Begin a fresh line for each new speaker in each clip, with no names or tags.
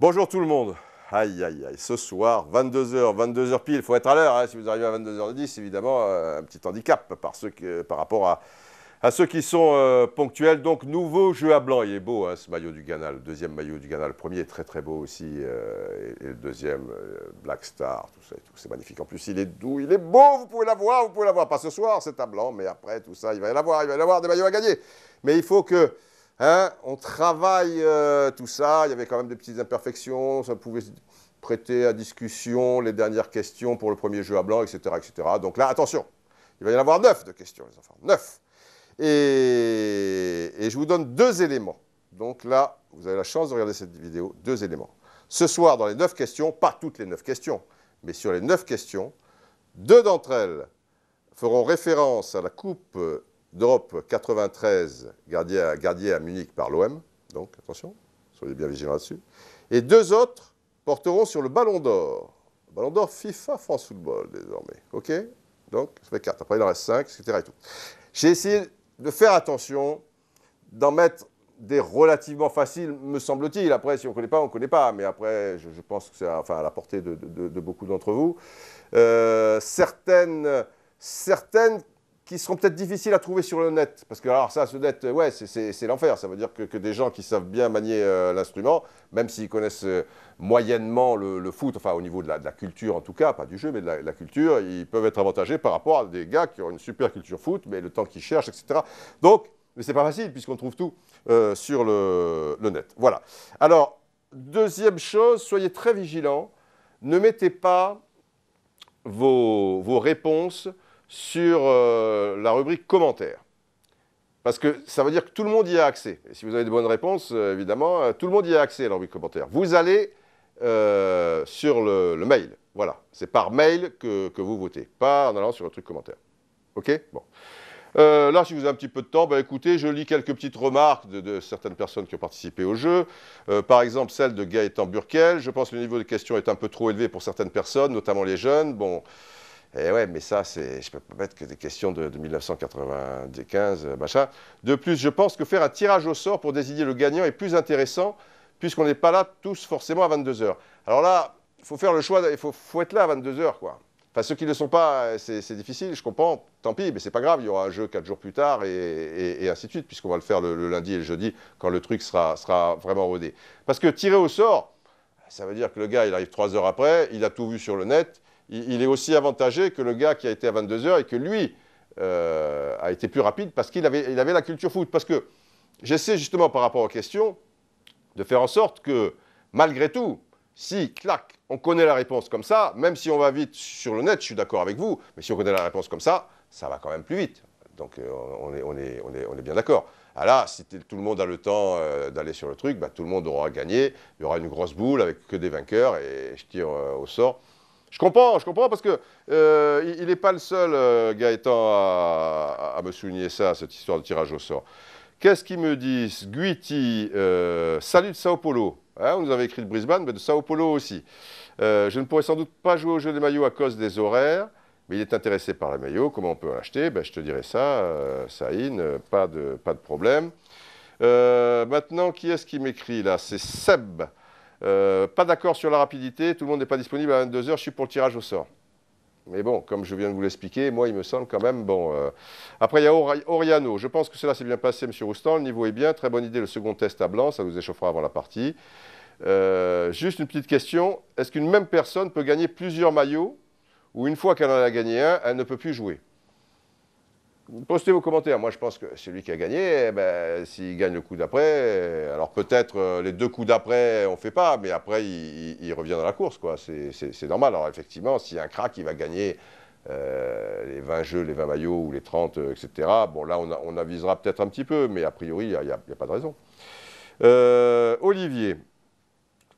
Bonjour tout le monde. Aïe, aïe, aïe. Ce soir, 22h, 22h pile, il faut être à l'heure. Hein, si vous arrivez à 22h10, évidemment, euh, un petit handicap par, que, par rapport à, à ceux qui sont euh, ponctuels. Donc, nouveau jeu à blanc. Il est beau, hein, ce maillot du Ghana, le deuxième maillot du Ghana. Le premier est très, très beau aussi. Euh, et, le deuxième, Black Star, tout ça tout. C'est magnifique. En plus, il est doux, il est beau. Vous pouvez l'avoir, vous pouvez l'avoir. Pas ce soir, c'est à blanc, mais après, tout ça, il va y avoir, il va y avoir des maillots à gagner. Mais il faut que Hein, on travaille euh, tout ça, il y avait quand même des petites imperfections, ça pouvait prêter à discussion les dernières questions pour le premier jeu à blanc, etc. etc. Donc là, attention, il va y en avoir neuf de questions, les enfants, neuf. Et, et je vous donne deux éléments. Donc là, vous avez la chance de regarder cette vidéo, deux éléments. Ce soir, dans les neuf questions, pas toutes les neuf questions, mais sur les neuf questions, deux d'entre elles feront référence à la Coupe d'Europe 93 gardier à Munich par l'OM, donc attention, soyez bien vigilants là-dessus. Et deux autres porteront sur le Ballon d'Or. Ballon d'Or FIFA France Football désormais. OK Donc ça fait 4. Après il en reste 5, etc. J'ai essayé de faire attention, d'en mettre des relativement faciles, me semble-t-il. Après, si on ne connaît pas, on ne connaît pas. Mais après, je, pense que c'est à, enfin, la portée de, beaucoup d'entre vous. Euh, certaines, certaines qui seront peut-être difficiles à trouver sur le net. Parce que alors ça, ce net, euh, ouais, c'est l'enfer. Ça veut dire que, des gens qui savent bien manier euh, l'instrument, même s'ils connaissent euh, moyennement le, foot, enfin au niveau de la, culture en tout cas, pas du jeu, mais de la, culture, ils peuvent être avantagés par rapport à des gars qui ont une super culture foot, mais le temps qu'ils cherchent, etc. Donc, mais c'est pas facile puisqu'on trouve tout sur le, net. Voilà. Alors, deuxième chose, soyez très vigilants. Ne mettez pas vos, vos réponses sur euh, la rubrique commentaires. Parce que ça veut dire que tout le monde y a accès. Et si vous avez de bonnes réponses, euh, évidemment, euh, tout le monde y a accès à la rubrique commentaires. Vous allez sur le, mail. Voilà. C'est par mail que, vous votez, pas en allant sur le truc commentaire. OK Bon. là, si vous avez un petit peu de temps, bah, écoutez, je lis quelques petites remarques de, certaines personnes qui ont participé au jeu. par exemple, celle de Gaëtan Burkel. Je pense que le niveau de questions est un peu trop élevé pour certaines personnes, notamment les jeunes. Bon, et ouais, mais ça, c'est, je peux pas mettre que des questions de, 1995, euh, machin. De plus, je pense que faire un tirage au sort pour désigner le gagnant est plus intéressant, puisqu'on n'est pas là tous forcément à 22 h Alors là, il faut faire le choix, il faut, faut, être là à 22 h quoi. Enfin, ceux qui ne le sont pas, euh, c'est difficile, je comprends, tant pis, mais c'est pas grave, il y aura un jeu quatre jours plus tard et, ainsi de suite, puisqu'on va le faire le, lundi et le jeudi quand le truc sera, vraiment rodé. Parce que tirer au sort, ça veut dire que le gars, il arrive 3 heures après, il a tout vu sur le net, il, est aussi avantagé que le gars qui a été à 22h et que lui euh, a été plus rapide parce qu'il avait, la culture foot. Parce que j'essaie justement par rapport aux questions de faire en sorte que malgré tout, si, clac, on connaît la réponse comme ça, même si on va vite sur le net, je suis d'accord avec vous, mais si on connaît la réponse comme ça, ça va quand même plus vite. Donc euh, on est, bien d'accord. Alors ah là, si tout le monde a le temps euh, d'aller sur le truc, bah, tout le monde aura gagné, il y aura une grosse boule avec que des vainqueurs et je tire au sort. Je comprends, je comprends, parce que euh, il n'est pas le seul, euh, Gaëtan, à, me souligner ça, cette histoire de tirage au sort. Qu'est-ce qu'ils me disent Guiti, euh, salut de Sao Paulo. Hein, on nous avait écrit de Brisbane, mais de Sao Paulo aussi. je ne pourrais sans doute pas jouer au jeu des maillots à cause des horaires, mais il est intéressé par les maillots, Comment on peut en acheter ben, Je te dirai ça, Saïn, pas de, pas de problème. maintenant, qui est-ce qui m'écrit là C'est Seb. Euh, pas d'accord sur la rapidité, tout le monde n'est pas disponible à 22h, je suis pour le tirage au sort. Mais bon, comme je viens de vous l'expliquer, moi, il me semble quand même bon. Euh. Après, il y a Oriano. Je pense que cela s'est bien passé, M. Roustan. Le niveau est bien. Très bonne idée, le second test à blanc. Ça vous échauffera avant la partie. Euh, juste une petite question. Est-ce qu'une même personne peut gagner plusieurs maillots ou une fois qu'elle en a gagné un, elle ne peut plus jouer postez vos commentaires. Moi, je pense que celui qui a gagné, eh ben, s'il gagne le coup d'après, alors peut-être euh, les deux coups d'après, on ne fait pas, mais après, il, revient dans la course. quoi. C'est normal. Alors, effectivement, s'il y a un crack, il va gagner euh, les 20 jeux, les 20 maillots ou les 30, euh, etc. Bon, là, on, avisera peut-être un petit peu, mais a priori, il n'y a, pas de raison. Olivier,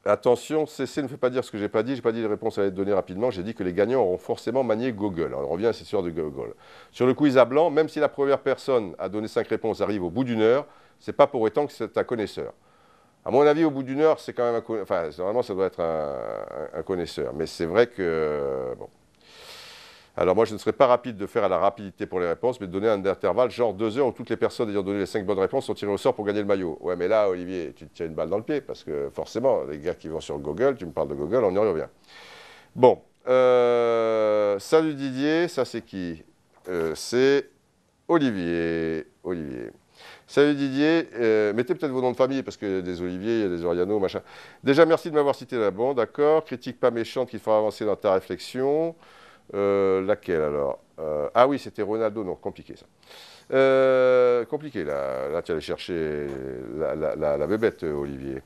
Attention, cessez, ne fait pas dire ce que j'ai pas dit. J'ai pas dit les réponses à être données rapidement. J'ai dit que les gagnants auront forcément manié Google. Alors, on revient à cette histoire de Google. Sur le coup, à blanc, même si la première personne à donner cinq réponses arrive au bout d'une heure, c'est pas pour autant que c'est un connaisseur. À mon avis, au bout d'une heure, c'est quand même un, enfin, normalement, ça doit être un, un connaisseur. Mais c'est vrai que euh, bon. Alors moi, je ne serais pas rapide de faire à la rapidité pour les réponses, mais de donner un intervalle, genre deux heures, où toutes les personnes ayant donné les cinq bonnes réponses sont tirées au sort pour gagner le maillot. Ouais, mais là, Olivier, tu te tiens une balle dans le pied, parce que forcément, les gars qui vont sur Google, tu me parles de Google, on y revient. Bon, euh, salut Didier, ça c'est qui euh, C'est Olivier. Olivier. Salut Didier, euh, mettez peut-être vos noms de famille, parce que des Olivier, il y a des Oriano, machin. Déjà, merci de m'avoir cité la bas d'accord Critique pas méchante qui fera avancer dans ta réflexion. Euh, laquelle alors euh, Ah oui, c'était Ronaldo, non, compliqué ça. Euh, compliqué, là, là tu allais chercher la, bébête, Olivier,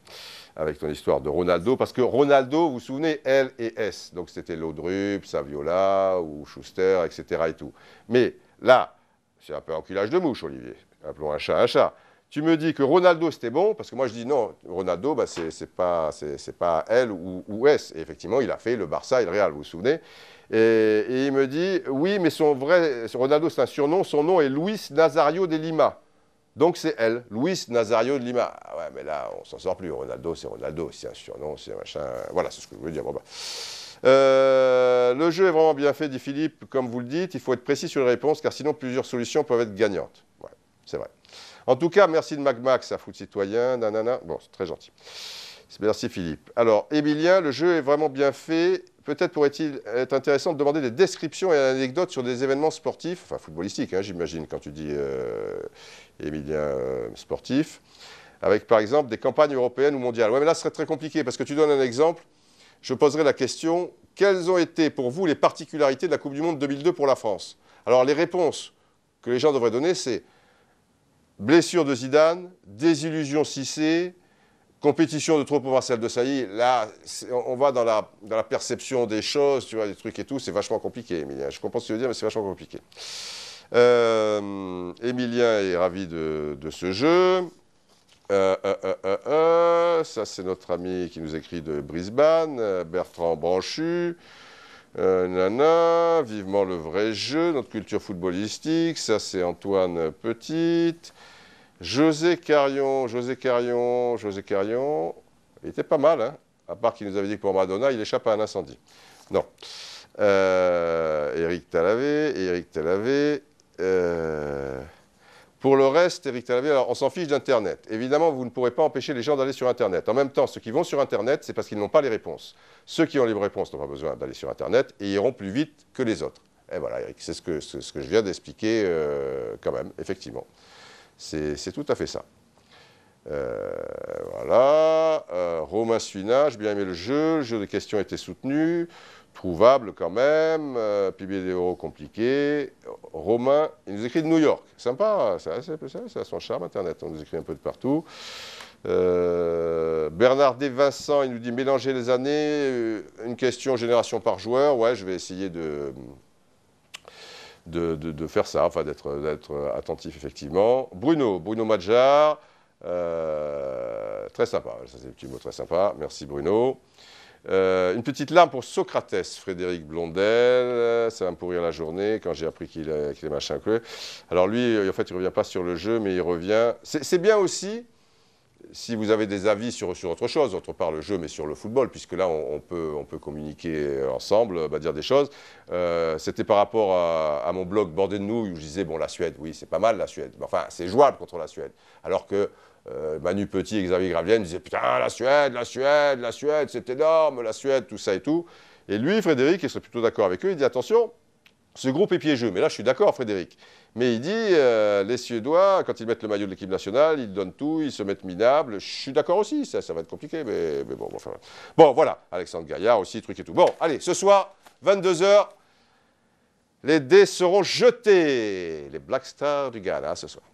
avec ton histoire de Ronaldo, parce que Ronaldo, vous vous souvenez, L et S, donc c'était Laudrup, Saviola ou Schuster, etc. Et tout. Mais là, c'est un peu un de mouche, Olivier, appelons un chat un chat tu me dis que Ronaldo c'était bon, parce que moi je dis non, Ronaldo bah, c'est pas, c'est pas elle ou, ou, Et effectivement, il a fait le Barça et le Real, vous vous souvenez et, il me dit oui, mais son vrai Ronaldo c'est un surnom, son nom est Luis Nazario de Lima. Donc c'est elle, Luis Nazario de Lima. Ah ouais, mais là, on s'en sort plus. Ronaldo, c'est Ronaldo, c'est un surnom, c'est machin. Voilà, c'est ce que je voulais dire. Bah. Euh, le jeu est vraiment bien fait, dit Philippe. Comme vous le dites, il faut être précis sur les réponses, car sinon plusieurs solutions peuvent être gagnantes. Ouais, c'est vrai. En tout cas, merci de Magmax, à Foot Citoyen, nanana. Bon, c'est très gentil. Merci Philippe. Alors, Emilien, le jeu est vraiment bien fait. Peut-être pourrait-il être intéressant de demander des descriptions et anecdotes sur des événements sportifs, enfin footballistiques, hein, j'imagine, quand tu dis euh, Émilien Emilien euh, sportif, avec par exemple des campagnes européennes ou mondiales. Oui, mais là, ce serait très compliqué parce que tu donnes un exemple. Je poserai la question quelles ont été pour vous les particularités de la Coupe du Monde 2002 pour la France Alors, les réponses que les gens devraient donner, c'est Blessure de Zidane, désillusion Cissé, compétition de trop Marcel de Sailly. Là, on va dans la, perception des choses, tu vois, des trucs et tout. C'est vachement compliqué, Emilien. Je comprends ce que tu veux dire, mais c'est vachement compliqué. Euh, Emilien est ravi de, ce jeu. Euh, euh, ça, c'est notre ami qui nous écrit de Brisbane, Bertrand Branchu. Euh, nana, vivement le vrai jeu, notre culture footballistique, ça c'est Antoine Petit. José Carion, José Carion, José Carion, il était pas mal, hein à part qu'il nous avait dit que pour Madonna, il échappe à un incendie. Non. Eric Talavé, Eric Talavé. Euh... euh pour le reste, Eric Talavier, alors on s'en fiche d'Internet. Évidemment, vous ne pourrez pas empêcher les gens d'aller sur Internet. En même temps, ceux qui vont sur Internet, c'est parce qu'ils n'ont pas les réponses. Ceux qui ont les réponses n'ont pas besoin d'aller sur Internet et iront plus vite que les autres. Et voilà, Eric, c'est ce que, je viens d'expliquer euh, quand même, effectivement. C'est tout à fait ça. Euh, voilà, euh, Romain Suinage, bien aimé le jeu, le jeu de questions était soutenu trouvable quand même, euh, des euros compliqué. Romain, il nous écrit de New York. Sympa, ça, ça, a son charme Internet, on nous écrit un peu de partout. Euh, Bernard D. Vincent, il nous dit mélanger les années, euh, une question génération par joueur. Ouais, je vais essayer de, de, de, faire ça, enfin d'être attentif effectivement. Bruno, Bruno Madjar, euh, très sympa, ça c'est un petit mot très sympa. Merci Bruno. Euh, une petite larme pour Socrates, Frédéric Blondel. Ça va me pourrir la journée quand j'ai appris qu'il est machin que. Alors lui, en fait, il revient pas sur le jeu, mais il revient. C'est bien aussi si vous avez des avis sur, autre chose, autre part le jeu, mais sur le football, puisque là on, peut, communiquer ensemble, bah, dire des choses, euh, c'était par rapport à, mon blog Bordé de nous, où je disais, bon, la Suède, oui, c'est pas mal la Suède, enfin, c'est jouable contre la Suède. Alors que euh, Manu Petit et Xavier Gravienne disaient, putain, la Suède, la Suède, la Suède, c'est énorme, la Suède, tout ça et tout. Et lui, Frédéric, il serait plutôt d'accord avec eux, il dit, attention, ce groupe est piégeux. Mais là, je suis d'accord, Frédéric. Mais il dit, euh, les Suédois, quand ils mettent le maillot de l'équipe nationale, ils donnent tout, ils se mettent minables. Je suis d'accord aussi, ça, va être compliqué, mais, bon, bon, enfin, bon, voilà, Alexandre Gaillard aussi, truc et tout. Bon, allez, ce soir, 22h, les dés seront jetés. Les Black Stars du Ghana, ce soir.